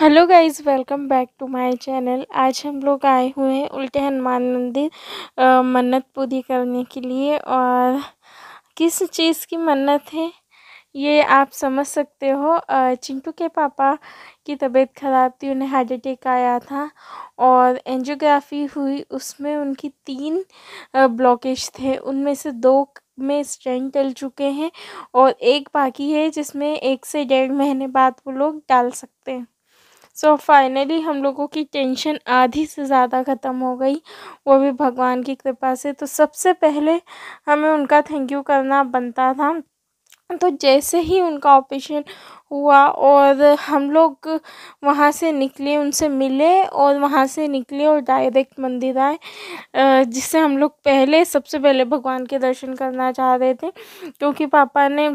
hello guys welcome back to my channel आज हम लोग आए हुए हैं उल्टे हनुमान मंदिर मन्नत पूरी करने के लिए और किस चीज़ की मन्नत है ये आप समझ सकते हो चिंटू के पापा की तबीयत ख़राब थी उन्हें हार्ट अटैक आया था और एंजियोग्राफी हुई उसमें उनकी तीन ब्लॉकेज थे उनमें से दो में स्टेंट डल चुके हैं और एक बाकी है जिसमें एक से डेढ़ महीने बाद वो लोग डाल सकते हैं सो फाइनली हम लोगों की टेंशन आधी से ज़्यादा ख़त्म हो गई वो भी भगवान की कृपा से तो सबसे पहले हमें उनका थैंक यू करना बनता था तो जैसे ही उनका ऑपरेशन हुआ और हम लोग वहाँ से निकले उनसे मिले और वहाँ से निकले और डायरेक्ट मंदिर आए जिससे हम लोग पहले सबसे पहले भगवान के दर्शन करना चाह रहे थे क्योंकि पापा ने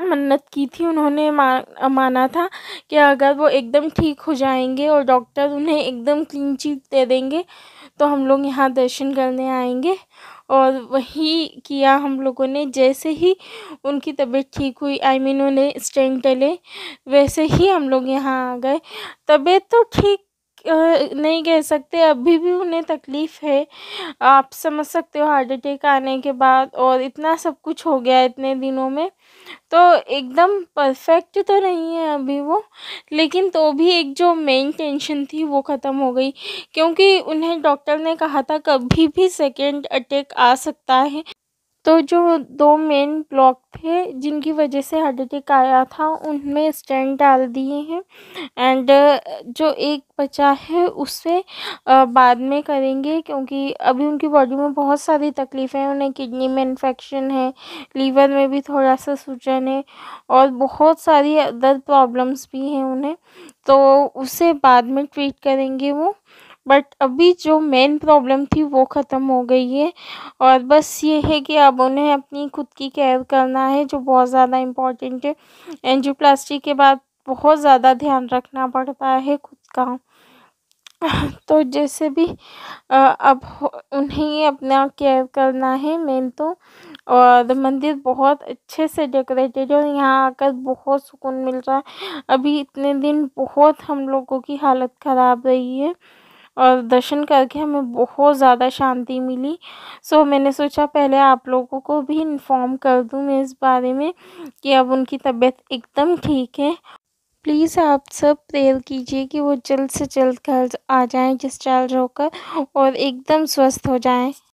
मन्नत की थी उन्होंने मा माना था कि अगर वो एकदम ठीक हो जाएंगे और डॉक्टर उन्हें एकदम क्लीन चीट दे देंगे तो हम लोग यहाँ दर्शन करने आएंगे और वही किया हम लोगों ने जैसे ही उनकी तबीयत ठीक हुई आई मीन उन्हें स्टेंट डले वैसे ही हम लोग यहाँ आ गए तबीयत तो ठीक नहीं कह सकते अभी भी उन्हें तकलीफ़ है आप समझ सकते हो हार्ट अटैक आने के बाद और इतना सब कुछ हो गया इतने दिनों में तो एकदम परफेक्ट तो नहीं है अभी वो लेकिन तो भी एक जो मेन टेंशन थी वो ख़त्म हो गई क्योंकि उन्हें डॉक्टर ने कहा था कभी भी सेकेंड अटैक आ सकता है तो जो दो मेन ब्लॉक थे जिनकी वजह से हार्ट अटैक आया था उनमें स्टैंड डाल दिए हैं एंड जो एक बचा है उससे बाद में करेंगे क्योंकि अभी उनकी बॉडी में बहुत सारी तकलीफ़ें हैं उन्हें किडनी में इन्फेक्शन है लीवर में भी थोड़ा सा सूजन है और बहुत सारी अदर प्रॉब्लम्स भी हैं उन्हें तो उसे बाद में ट्रीट करेंगे वो बट अभी जो मेन प्रॉब्लम थी वो ख़त्म हो गई है और बस ये है कि अब उन्हें अपनी खुद की केयर करना है जो बहुत ज़्यादा इम्पॉर्टेंट है एनजियोप्लास्टी के बाद बहुत ज़्यादा ध्यान रखना पड़ता है खुद का तो जैसे भी अब उन्हें अपना केयर करना है मेन तो और मंदिर बहुत अच्छे से डेकोरेटेड है और यहाँ आकर बहुत सुकून मिल रहा है अभी इतने दिन बहुत हम लोगों की हालत ख़राब रही है और दर्शन करके हमें बहुत ज़्यादा शांति मिली सो मैंने सोचा पहले आप लोगों को भी इन्फॉर्म कर दूँ मैं इस बारे में कि अब उनकी तबीयत एकदम ठीक है प्लीज़ आप सब प्रेयर कीजिए कि वो जल्द से जल्द घर आ जाएं चाल होकर और एकदम स्वस्थ हो जाएं